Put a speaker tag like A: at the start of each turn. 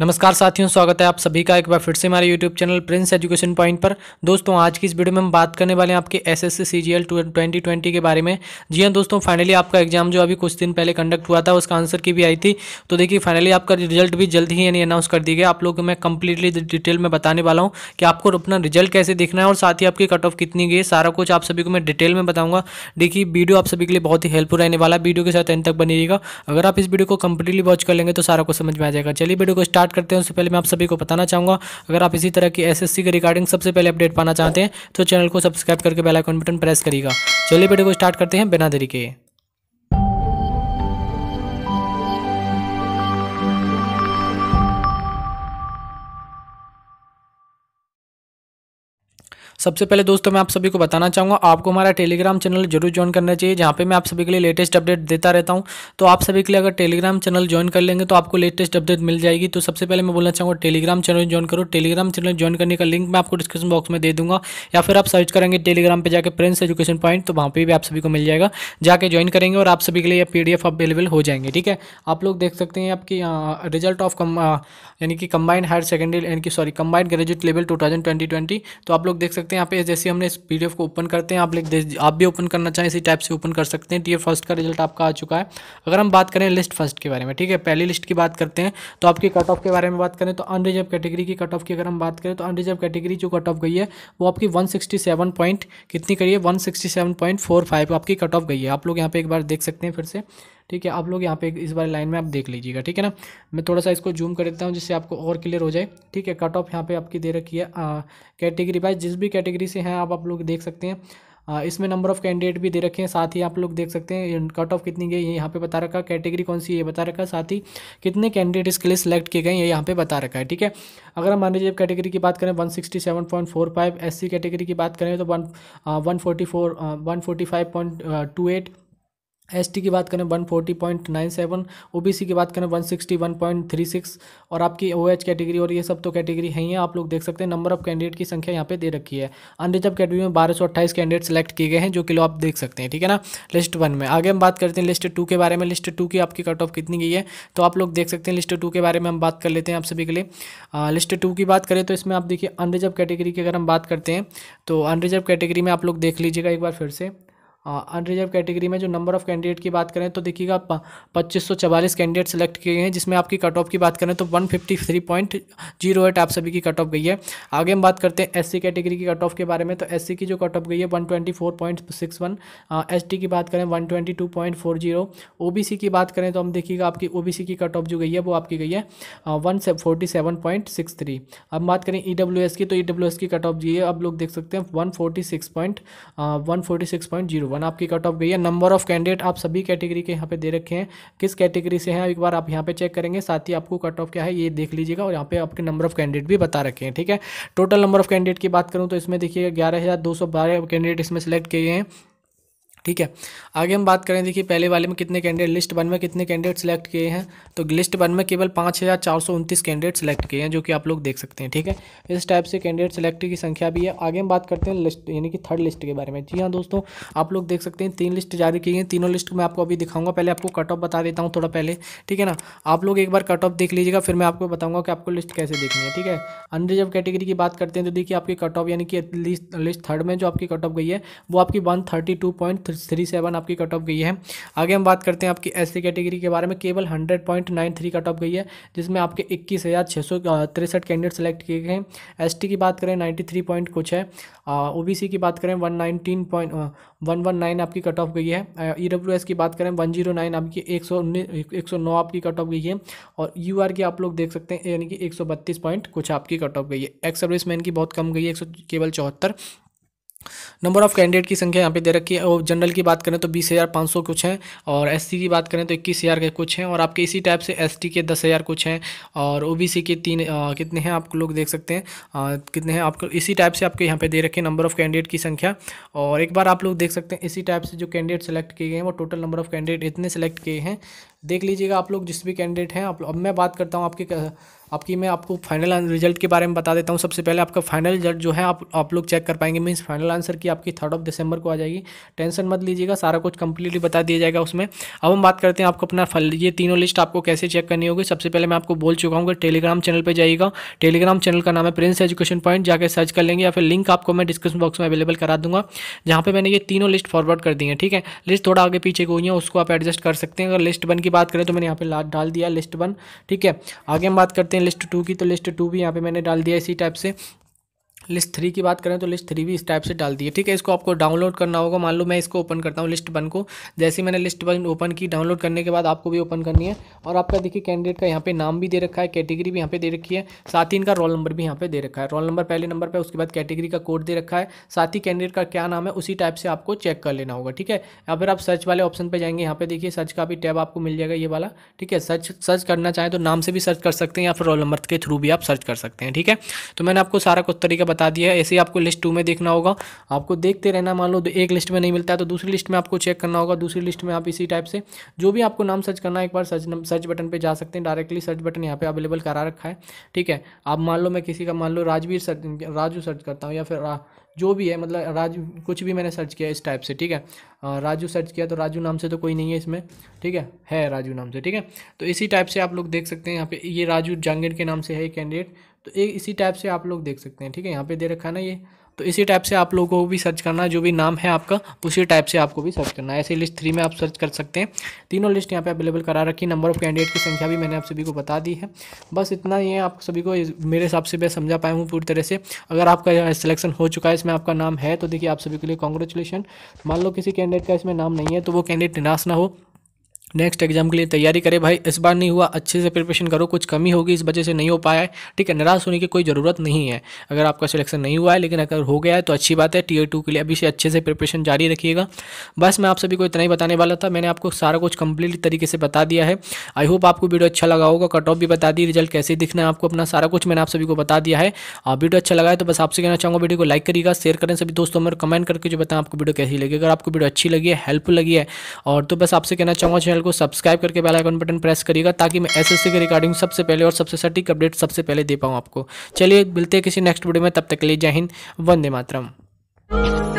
A: नमस्कार साथियों स्वागत है आप सभी का एक बार फिर से हमारे YouTube channel prince education point पर दोस्तों आज की इस वीडियो में हम बात करने वाले हैं आपके S S C G L twenty twenty के बारे में जी हाँ दोस्तों फाइनली आपका एग्जाम जो अभी कुछ दिन पहले कंडक्ट हुआ था उसका आंसर की भी आई थी तो देखिए फाइनली आपका रिजल्ट भी जल्द ही यानी अनाउंस कर दी गई आप लोग मैं कंप्लीटली डिटेल में बताने वाला हूँ कि आपको अपना रिजल्ट कैसे देखना है और साथ ही आपकी कट ऑफ कितनी गई सारा कुछ आप सभी को मैं डिटेल में बताऊँगा देखिए वीडियो आप सभी के लिए बहुत ही हेल्पफुल रहने वाला वीडियो के साथ एंड तक बनी अगर आप इस वीडियो को कंप्लीटली वॉच कर लेंगे तो सारा कुछ समझ में आ जाएगा चलिए वीडियो को स्टार्ट स्टार्ट करते हैं उससे पहले मैं आप सभी को बताना चाहूँगा अगर आप इसी तरह की एसएससी के रिगार्डिंग सबसे पहले अपडेट पाना चाहते हैं तो चैनल को सब्सक्राइब करके बेलाइकॉन बटन प्रेस करिएगा चलिए वीडियो को स्टार्ट करते हैं बिना देरी के सबसे पहले दोस्तों मैं आप सभी को बताना चाहूँगा आपको हमारा टेलीग्राम चैनल जरूर ज्वाइन करना चाहिए जहाँ पे मैं आप सभी के लिए लेटेस्ट अपडेट देता रहता हूँ तो आप सभी के लिए अगर टेलीग्राम चैनल ज्वाइन कर लेंगे तो आपको लेटेस्ट अपडेट मिल जाएगी तो सबसे पहले मैं बोलना चाहूँगा टेलीग्राम चैनल ज्वाइन करो टेलीग्राम चैनल ज्वाइन करने का लिंक मैं आपको डिस्क्रिप्शन बॉक्स में दे दूँगा या फिर आप सर्च करेंगे टेलीग्राम पर जाकर प्रिंस एजुकेशन पॉइंट तो वहाँ पर भी आप सभी को मिल जाएगा जाकर ज्वाइन करेंगे और आप सभी के लिए पी अवेलेबल हो जाएंगे ठीक है आप लोग देख सकते हैं आपकी रिजल्ट ऑफ कम यानी कि कंबाइंड हायर सेकेंडरी यानी कि sorry combined graduate level two तो आप लोग देख सकते हैं सकते हैं यहाँ पे जैसे हमने इस पी को ओपन करते हैं आप लिख आप भी ओपन करना चाहें इसी टाइप से ओपन कर सकते हैं टी फर्स्ट का रिजल्ट आपका आ चुका है अगर हम बात करें लिस्ट फर्स्ट के बारे में ठीक है पहली लिस्ट की बात करते हैं तो आपकी कट ऑफ के बारे में बात करें तो अनरिजर्व कैटेगरी की कट ऑफ की अगर हम बात करें तो अनरिजर्व कैटेगरी जो कट ऑफ गई है वो आपकी वन पॉइंट कितनी करिए वन आपकी कट ऑफ गई है आप लोग यहाँ पे एक बार देख सकते हैं फिर से ठीक है आप लोग यहाँ पे इस बार लाइन में आप देख लीजिएगा ठीक है ना मैं थोड़ा सा इसको जूम कर देता हूँ जिससे आपको और क्लियर हो जाए ठीक है कट ऑफ यहाँ पे आपकी दे रखी है कैटेगरी वाइज जिस भी कैटेगरी से हैं आप आप लोग देख सकते हैं इसमें नंबर ऑफ़ कैंडिडेट भी दे रखे हैं साथ ही आप लोग देख सकते हैं कट ऑफ कितनी गई है यहाँ पे बता रखा कैटेगरी कौन सी ये बता रखा साथ ही कितने कैंडिडेट इसके लिए सिलेक्ट किए गए हैं यहाँ पे बता रखा है ठीक है अगर हम मान लीजिए कैटेगरी की बात करें one sixty seven point four five S C category की बात करें तो one one forty four one five point two eight ST की बात करें 140.97 ओबीसी की बात करें 161.36 और आपकी ओएच कैटेगरी और ये सब तो कैटेगरी है ही है आप लोग देख सकते हैं नंबर ऑफ कैंडिडेट की संख्या यहाँ पे दे रखी है अनरिजर्व कैटेगरी में बारह कैंडिडेट सेलेक्ट किए गए हैं जो कि आप देख सकते हैं ठीक है ना लिस्ट वन में आगे हम बात करते हैं लिस्ट टू के बारे में लिस्ट टू की आपकी कट ऑफ कितनी गई है तो आप लोग देख सकते हैं लिस्ट टू के बारे में हम बात कर लेते हैं आप सभी के लिए लिस्ट टू की बात करें तो इसमें आप देखिए अनरिजर्व कैटेगरी की अगर हम बात करते हैं तो अनरिजर्व कैटेगरी में आप लोग देख लीजिएगा एक बार फिर से हाँ, अनरिजर्व कैटेगरी में जो नंबर ऑफ़ कैंडिडेट की बात करें तो देखिएगा पच्चीस सौ चवालीस कैंडिडेट सेलेक्ट किए गए हैं जिसमें आपकी कट ऑफ की बात करें तो one fifty three point zero eight आप सभी की कट ऑफ गई है आगे हम बात करते हैं एससी कैटेगरी की कट ऑफ के बारे में तो एससी की जो कट ऑफ गई है one twenty four point six one T की बात करें one twenty two point four zero O B C की बात करें तो हम देखिएगा आपकी ओ सी की कट ऑफ जो गई है वो आपकी गई है one forty seven point six three अब बात करें ई डब्ल्यू एस की तो ई डब्ल्यू एस की कट ऑफ गई है अब लोग देख सकते हैं one forty six point one forty six point zero one आपकी कट ऑफ गई है नंबर ऑफ कैंडिडेट आप सभी कैटेगरी के यहाँ पे दे रखे हैं किस कैटेगरी से हैं एक बार आप यहाँ पे चेक करेंगे साथ ही आपको कट ऑफ क्या है ये देख लीजिएगा और यहाँ पे आपके नंबर ऑफ कैंडिडेट भी बता रखे हैं ठीक है टोटल नंबर ऑफ कैंडिडेट की बात करूँ तो इसमें देखिए ग्यारह कैंडिडेट इसमें सेलेक्ट किए हैं ठीक है आगे हम बात करें देखिए पहले वाले में कितने कैंडिडेट लिस्ट वन में कितने कैंडिडेट सेलेक्ट किए हैं तो लिस्ट वन में केवल पाँच हज़ार चार सौ उनतीस कैंडिडेट सेलेक्ट किए हैं जो कि आप लोग देख सकते हैं ठीक है इस टाइप से कैंडिडेट सेलेक्ट की संख्या भी है आगे हम बात करते हैं लिस्ट यानी कि थर्ड लिस्ट के बारे में जी हाँ दोस्तों आप लोग देख सकते हैं तीन लिस्ट जारी किए हैं तीनों लिस्ट मैं आपको अभी दिखाऊंगा पहले आपको कट ऑफ बता देता हूँ थोड़ा पहले ठीक है ना आप लोग एक बार कट ऑफ देख लीजिएगा फिर मैं आपको बताऊँगा कि आपको लिस्ट कैसे देखनी है ठीक है अनरिजर्व कैटेगरी की बात करते हैं तो देखिए आपकी कट ऑफ यानी कि लिस्ट थर्ड में जो आपकी कट ऑफ गई है वो आपकी one thirty two point three seven आपकी कट ऑफ गई है आगे हम बात करते हैं आपकी एस कैटेगरी के बारे में केवल hundred point nine three cut off गई है जिसमें आपके इक्कीस हज़ार छः सौ तिरसठ कैंडिडेट सेलेक्ट किए गए हैं एस की बात करें नाइन्टी थ्री पॉइंट कुछ है ओ बी सी की बात करें one nineteen point one one nine आपकी कट ऑफ गई है ई डब्ल्यू एस की बात करें वन जीरो नाइन आपकी एक सौ एक सौ नौ आपकी कट ऑफ गई है और यू आर की आप लोग देख सकते हैं यानी कि एक सौ बत्तीस पॉइंट कुछ आपकी कट ऑफ गई है एक्स सर्विस मैन की बहुत कम गई है एक सौ केवल चौहत्तर नंबर ऑफ़ कैंडिडेट की संख्या यहाँ पे दे रखी है और जनरल की बात करें तो बीस हज़ार पाँच सौ कुछ हैं और एससी की बात करें तो इक्कीस हज़ार के कुछ हैं और आपके इसी टाइप से एसटी के दस हज़ार कुछ हैं और ओबीसी के तीन आ, कितने हैं आप लोग देख सकते हैं आ, कितने हैं आपको इसी टाइप से आपके यहाँ पे दे रखे नंबर ऑफ़ कैंडिडेट की संख्या और एक बार आप लोग देख सकते हैं इसी टाइप से जो कैंडिडेट सेलेक्ट किए गए हैं वो टोटल नंबर ऑफ़ कैंडिडेट इतने सेलेक्ट किए हैं देख लीजिएगा आप लोग जिस भी कैंडिडेट हैं आप अब मैं बात करता हूँ आपके आपकी मैं आपको फाइनल रिजल्ट के बारे में बता देता हूँ सबसे पहले आपका फाइनल रिजल्ट जो है आप आप लोग चेक कर पाएंगे मीन्स फाइनल आंसर की आपकी थर्ड ऑफ दिसंबर को आ जाएगी टेंशन मत लीजिएगा सारा कुछ कंप्लीटली बता दिया जाएगा उसमें अब हम बात करते हैं आपको अपना फल ये तीनों लिस्ट आपको कैसे चेक करनी होगी सबसे पहले मैं आपको बोल चुका हूँ कि टेलीग्राम चैनल पर जाइएगा टेलीग्राम चैनल का नाम है प्रिंस एजुकेशन पॉइंट जाकर सर्च कर लेंगे या फिर लिंक आपको मैं डिस्क्रिप्शन बॉक्स में अवेलेबल करा दूंगा जहाँ पर मैंने ये तीनों लिस्ट फॉरवर्ड कर दी है ठीक है लिस्ट थोड़ा आगे पीछे हुई है उसको आप एडजस्ट कर सकते हैं अगर लिस्ट वन की बात करें तो मैंने यहाँ पर डाल दिया लिस्ट वन ठीक है आगे हम बात करते हैं लिस्ट टू की तो लिस्ट टू भी यहाँ पे मैंने डाल दिया इसी टाइप से लिस्ट थ्री की बात करें तो लिस्ट थ्री भी इस टाइप से डाल दी है ठीक है इसको आपको डाउनलोड करना होगा मान लो मैं इसको ओपन करता हूँ लिस्ट वन को जैसे ही मैंने लिस्ट वन ओपन की डाउनलोड करने के बाद आपको भी ओपन करनी है और आपका देखिए कैंडिडेट का यहाँ पे नाम भी दे रखा है कैटेगरी भी यहाँ पे दे रखी है साथ ही इनका रोल नंबर भी यहाँ पे दे रखा है रोल नंबर पहले नंबर पर उसके बाद कैटेगरी का कोड दे रखा है साथ ही कैंडिडेट का क्या नाम है उसी टाइप से आपको चेक कर लेना होगा ठीक है या फिर आप सर्च वाले ऑप्शन पर जाएंगे यहाँ पे देखिए सर्च का भी टैब आपको मिल जाएगा ये वाला ठीक है सर्च सर्च करना चाहें तो नाम से भी सर्च कर सकते हैं या फिर रोल नंबर के थ्रू भी आप सर्च कर सकते हैं ठीक है तो मैंने आपको सारा कुछ तरीका बता दिया है ऐसे ही आपको लिस्ट टू में देखना होगा आपको देखते रहना मान लो एक लिस्ट में नहीं मिलता है तो दूसरी लिस्ट में आपको चेक करना होगा दूसरी लिस्ट में आप इसी टाइप से जो भी आपको नाम सर्च करना है एक बार सर्च सर्च बटन पर जा सकते हैं डायरेक्टली सर्च बटन यहाँ पर अवेलेबल करा रखा है ठीक है आप मान लो मैं किसी का मान लो राजवीर सर्च राजू सर्च करता हूँ या फिर जो भी है मतलब राज कुछ भी मैंने सर्च किया इस टाइप से ठीक है राजू सर्च किया तो राजू नाम से तो कोई नहीं है इसमें ठीक है है राजू नाम से ठीक है तो इसी टाइप से आप लोग देख सकते हैं यहाँ पे ये राजू जांगेड़ के नाम से है कैंडिडेट तो एक इसी टाइप से आप लोग देख सकते हैं ठीक है यहाँ पे दे रखा है ना ये तो इसी टाइप से आप लोगों को भी सर्च करना जो भी नाम है आपका उसी टाइप से आपको भी सर्च करना ऐसे लिस्ट थ्री में आप सर्च कर सकते हैं तीनों लिस्ट यहाँ पे अवेलेबल करा रखी नंबर ऑफ कैंडिडेट की संख्या भी मैंने आप सभी को बता दी है बस इतना ही है आप सभी को मेरे हिसाब से मैं समझा पाया हूँ पूरी तरह से अगर आपका सिलेक्शन हो चुका है इसमें आपका नाम है तो देखिए आप सभी के लिए कॉन्ग्रेचुलेसन मान लो किसी कैंडिडेट का इसमें नाम नहीं है तो वो कैंडिडेट निराश ना हो नेक्स्ट एग्जाम के लिए तैयारी करें भाई इस बार नहीं हुआ अच्छे से प्रिपरेशन करो कुछ कमी होगी इस वजह से नहीं हो पाया है ठीक है नाराज़ होने की कोई ज़रूरत नहीं है अगर आपका सिलेक्शन नहीं हुआ है लेकिन अगर हो गया है तो अच्छी बात है टी टू के लिए अभी से अच्छे से प्रिपरेशन जारी रखिएगा बस मैं आप सभी को इतना ही बताने वाला था मैंने आपको सारा कुछ कंप्लीट तरीके से बता दिया है आई होप आपको वीडियो अच्छा लगा होगा कट ऑफ भी बता दी रिजल्ट कैसे दिखना है आपको अपना सारा कुछ मैंने आप सभी को बता दिया है और वीडियो अच्छा लगा है तो बस आपसे कहना चाहूँगा वीडियो को लाइक करिएगा शेयर करें सभी दोस्तों में कमेंट करके जो बताएं आपको वीडियो कैसी लगी अगर आपको वीडियो अच्छी लगी है हेल्पफुल लगी है और तो बस आपसे कहना चाहूँगा चैनल को सब्सक्राइब करके बेल आइकन बटन प्रेस करिएगा ताकि मैं एसएससी के रिगार्डिंग सबसे पहले और सबसे सटीक अपडेट सबसे पहले दे पाऊँ आपको चलिए मिलते हैं किसी नेक्स्ट वीडियो में तब तक के लिए जय हिंद वंदे मातरम